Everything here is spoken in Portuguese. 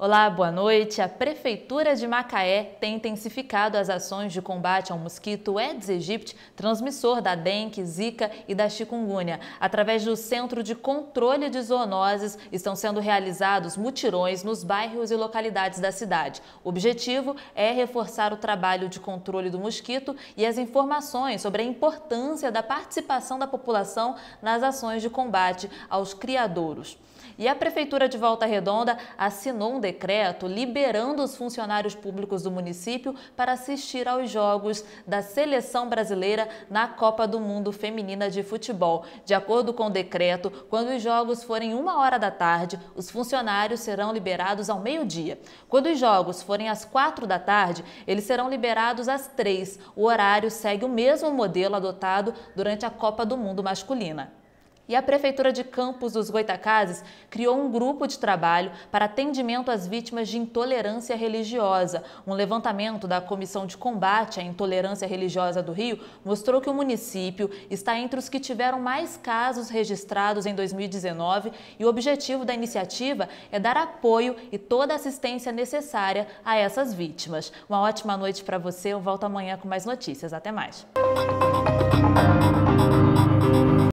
Olá, boa noite. A Prefeitura de Macaé tem intensificado as ações de combate ao mosquito Aedes aegypti, transmissor da dengue, zika e da chikungunya. Através do Centro de Controle de Zoonoses, estão sendo realizados mutirões nos bairros e localidades da cidade. O objetivo é reforçar o trabalho de controle do mosquito e as informações sobre a importância da participação da população nas ações de combate aos criadouros. E a Prefeitura de Volta Redonda assinou um decreto liberando os funcionários públicos do município para assistir aos jogos da seleção brasileira na Copa do Mundo Feminina de Futebol. De acordo com o decreto, quando os jogos forem uma hora da tarde, os funcionários serão liberados ao meio-dia. Quando os jogos forem às quatro da tarde, eles serão liberados às três. O horário segue o mesmo modelo adotado durante a Copa do Mundo masculina e a Prefeitura de Campos dos Goitacazes criou um grupo de trabalho para atendimento às vítimas de intolerância religiosa. Um levantamento da Comissão de Combate à Intolerância Religiosa do Rio mostrou que o município está entre os que tiveram mais casos registrados em 2019 e o objetivo da iniciativa é dar apoio e toda a assistência necessária a essas vítimas. Uma ótima noite para você. Eu volto amanhã com mais notícias. Até mais.